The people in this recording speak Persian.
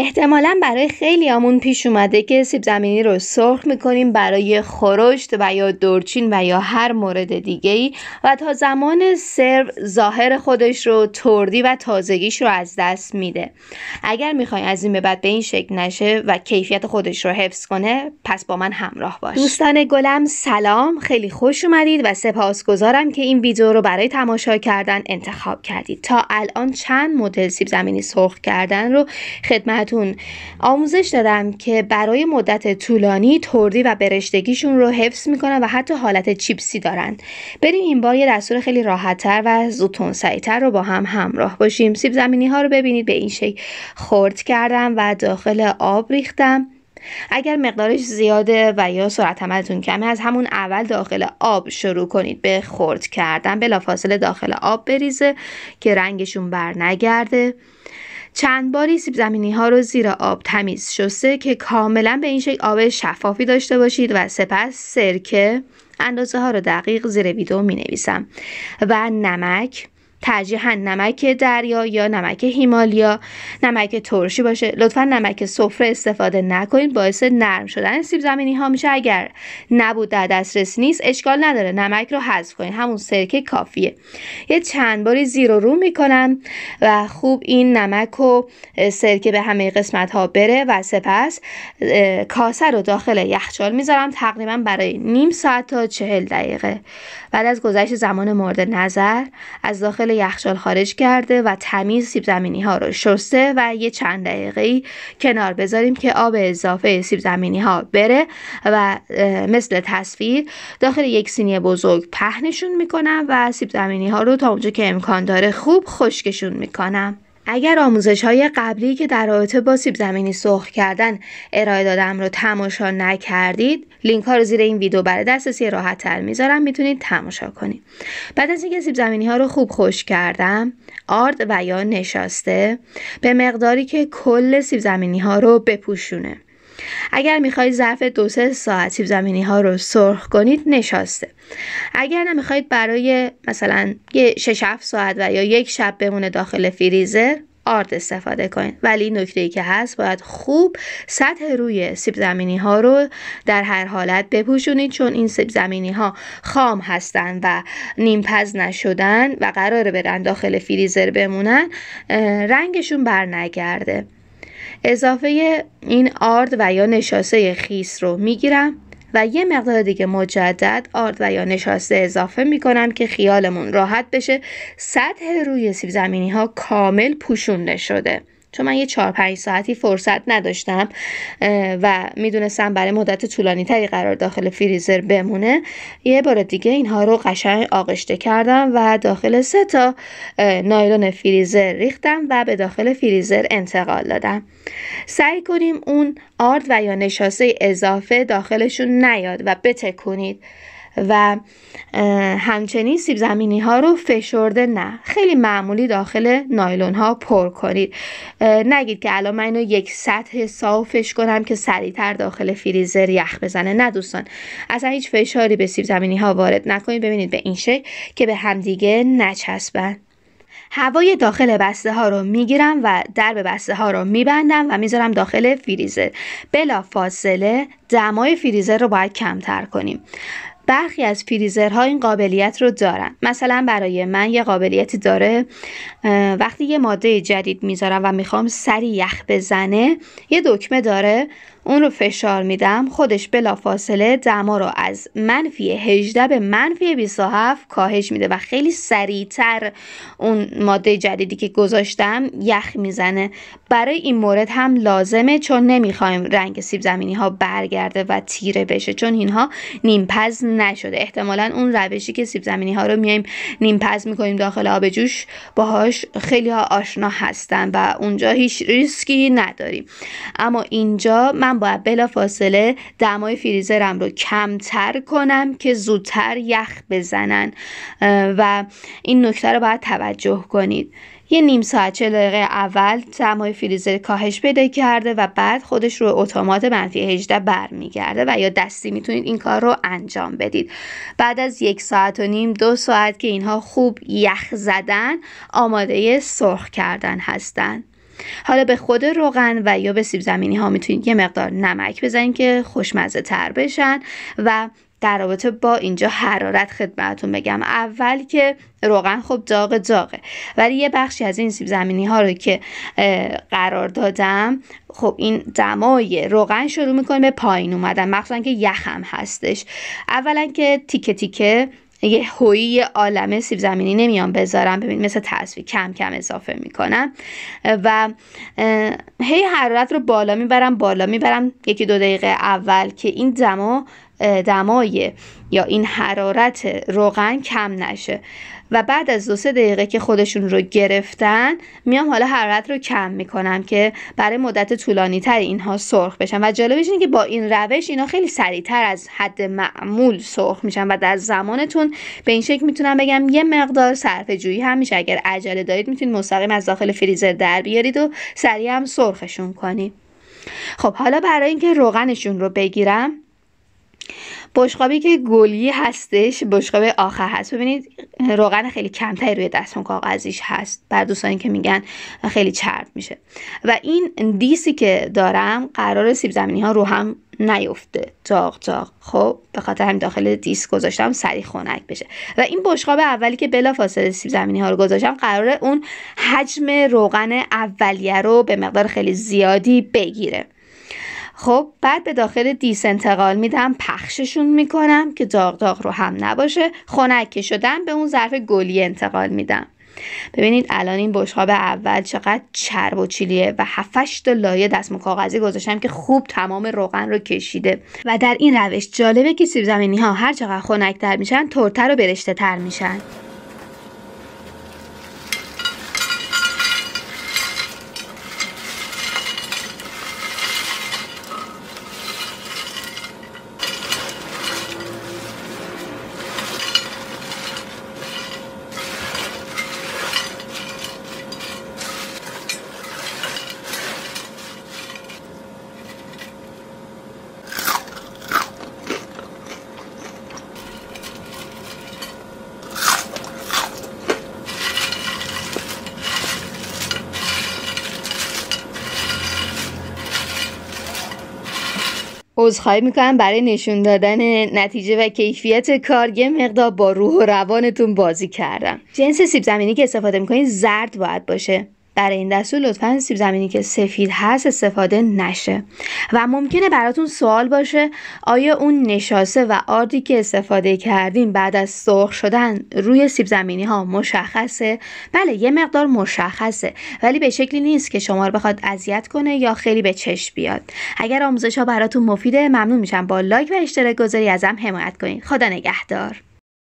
احتمالا برای خیلی آمون پیش اومده که سیب زمینی رو سرخ میکنیم برای خرشت و یا دورچین و یا هر مورد دیگه ای و تا زمان سرو ظاهر خودش رو تردی و تازگیش رو از دست میده اگر میخواین از این به بعد به این شکل نشه و کیفیت خودش رو حفظ کنه پس با من همراه باش دوستان گلم سلام خیلی خوش اومدید و سپاسگزارم که این ویدیو رو برای تماشا کردن انتخاب کردید تا الان چند مدل سیب زمینی سرخ کردن رو خدمت تون آموزش دادم که برای مدت طولانی تردی و برشتگیشون رو حفظ میکنن و حتی حالت چیپسی دارن بریم این بار یه دستور خیلی راحتتر و زودتون سعیتر رو با هم همراه باشیم سیب زمینی ها رو ببینید به این شکل خرد کردم و داخل آب ریختم اگر مقدارش زیاده و یا سرعت عملتون کمه از همون اول داخل آب شروع کنید به خرد کردن بلافاصله داخل آب بریزه که رنگشون بر نگرده چند باری سیب زمینی ها رو زیر آب تمیز شسته که کاملا به این شکل آب شفافی داشته باشید و سپس سرکه اندازه ها رو دقیق زیر ویدیو می نویسم و نمک ترجیحا نمک دریا یا نمک هیمالیا نمک ترشی باشه لطفا نمک سفره استفاده نکنید باعث نرم شدن سیب زمینی ها میشه اگر نبود در دسترس نیست اشکال نداره نمک رو حذف کنید همون سرکه کافیه یه چند باری زیر و رو میکنم و خوب این نمک و سرکه به همه قسمت ها بره و سپس کاسه رو داخل یخچال میذارم تقریبا برای نیم ساعت تا چهل دقیقه بعد از گذشت زمان مورد نظر از داخل داخل یخچال خارج کرده و تمیز سیب زمینی ها رو شسته و یه چند دقیقه ای کنار بذاریم که آب اضافه سیب زمینی ها بره و مثل تصویر داخل یک سینی بزرگ پهنشون میکنم و سیب زمینی ها رو تا اونجا که امکان داره خوب خشکشون میکنم اگر آموزش های قبلی که در رابطه با سیب زمینی سرخ کردن ارائه دادم رو تماشا نکردید لینک ها رو زیر این ویدیو برای دسترسی راحت تر میذارم میتونید تماشا کنید بعد از اینکه سیب زمینی ها رو خوب خوش کردم آرد و یا نشاسته به مقداری که کل سیب زمینی ها رو بپوشونه اگر میخواهید ظرف دو سه ساعت سیب زمینی ها رو سرخ کنید نشاسته اگر نمیخواهید برای مثلا یه شش ساعت و یا یک شب بمونه داخل فریزر آرد استفاده کنید ولی نکته ای که هست باید خوب سطح روی سیب زمینی ها رو در هر حالت بپوشونید چون این سیب زمینی ها خام هستن و نیمپز نشدن و قرار برن داخل فریزر بمونن رنگشون برنگرده اضافه این آرد و یا نشاسه خیس رو میگیرم و یه مقدار دیگه مجدد آرد و یا نشاسته اضافه میکنم که خیالمون راحت بشه سطح روی سیب زمینی ها کامل پوشونده شده چون من یه چهار پنج ساعتی فرصت نداشتم و میدونستم برای مدت طولانی تری قرار داخل فریزر بمونه یه بار دیگه اینها رو قشنگ آغشته کردم و داخل سه تا نایلون فریزر ریختم و به داخل فریزر انتقال دادم سعی کنیم اون آرد و یا نشاسه اضافه داخلشون نیاد و بتکنید و همچنین سیب زمینی ها رو فشرده نه خیلی معمولی داخل نایلون ها پر کنید نگید که الان من اینو یک سطح صافش کنم که سریعتر داخل فریزر یخ بزنه نه دوستان اصلا هیچ فشاری به سیب زمینی ها وارد نکنید ببینید به این شکل که به همدیگه نچسبن هوای داخل بسته ها رو میگیرم و درب بسته ها رو میبندم و میذارم داخل فریزر بلا فاصله دمای فریزر رو باید کمتر کنیم برخی از فریزرها این قابلیت رو دارن مثلا برای من یه قابلیتی داره وقتی یه ماده جدید میذارم و میخوام سری یخ بزنه یه دکمه داره اون رو فشار میدم خودش فاصله دما رو از منفی 18 به منفی 27 کاهش میده و خیلی سریعتر اون ماده جدیدی که گذاشتم یخ میزنه برای این مورد هم لازمه چون نمیخوایم رنگ سیب زمینی ها برگرده و تیره بشه چون اینها نیمپز نشده احتمالا اون روشی که سیب زمینی ها رو میایم نیمپز میکنیم داخل آب جوش باهاش خیلی ها آشنا هستن و اونجا هیچ ریسکی نداریم اما اینجا من باید بلافاصله دمای فریزرم رو کمتر کنم که زودتر یخ بزنن و این نکته رو باید توجه کنید یه نیم ساعت چه دقیقه اول دمای فریزر کاهش پیدا کرده و بعد خودش رو اتومات منفی 18 برمیگرده و یا دستی میتونید این کار رو انجام بدید بعد از یک ساعت و نیم دو ساعت که اینها خوب یخ زدن آماده سرخ کردن هستند حالا به خود روغن و یا به سیب زمینی ها میتونید یه مقدار نمک بزنید که خوشمزه تر بشن و در رابطه با اینجا حرارت خدمتتون بگم اول که روغن خب داغ داغه ولی یه بخشی از این سیب زمینی ها رو که قرار دادم خب این دمای روغن شروع میکنه به پایین اومدن مخصوصا که یخم هستش اولا که تیکه تیکه یه هویی عالمه سیب زمینی نمیان بذارم ببین مثل تصویر کم کم اضافه میکنم و هی حرارت رو بالا میبرم بالا میبرم یکی دو دقیقه اول که این دما دمای یا این حرارت روغن کم نشه و بعد از دو سه دقیقه که خودشون رو گرفتن میام حالا حرارت رو کم میکنم که برای مدت طولانی تر اینها سرخ بشن و جالبش اینه که با این روش اینا خیلی سریعتر از حد معمول سرخ میشن و در زمانتون به این شکل میتونم بگم یه مقدار صرفه جویی هم میشه اگر عجله دارید میتونید مستقیم از داخل فریزر در بیارید و سریع هم سرخشون کنید خب حالا برای اینکه روغنشون رو بگیرم بشقابی که گلی هستش بشقاب آخر هست ببینید روغن خیلی کمتری روی دستون کاغذیش هست بر دوستانی که میگن خیلی چرب میشه و این دیسی که دارم قرار سیب زمینی ها رو هم نیفته داغ داغ خب به خاطر همین داخل دیس گذاشتم سریع خنک بشه و این بشقاب اولی که بلافاصله سیب زمینی ها رو گذاشتم قراره اون حجم روغن اولیه رو به مقدار خیلی زیادی بگیره خب بعد به داخل دیس انتقال میدم پخششون میکنم که داغ داغ رو هم نباشه خنک که شدن به اون ظرف گلی انتقال میدم ببینید الان این بشقاب اول چقدر چرب و چیلیه و 7 تا لایه دستم کاغذی گذاشتم که خوب تمام روغن رو کشیده و در این روش جالبه که سیب زمینی ها هر چقدر خنکتر میشن ترتر و برشته تر میشن عذرخواهی میکنم برای نشون دادن نتیجه و کیفیت کار یه مقدار با روح و روانتون بازی کردم جنس سیب زمینی که استفاده میکنید زرد باید باشه برای این دستور لطفا سیب زمینی که سفید هست استفاده نشه و ممکنه براتون سوال باشه آیا اون نشاسه و آردی که استفاده کردیم بعد از سرخ شدن روی سیب زمینی ها مشخصه بله یه مقدار مشخصه ولی به شکلی نیست که شما رو بخواد اذیت کنه یا خیلی به چشم بیاد اگر آموزش ها براتون مفیده ممنون میشم با لایک و اشتراک گذاری ازم حمایت کنید خدا نگهدار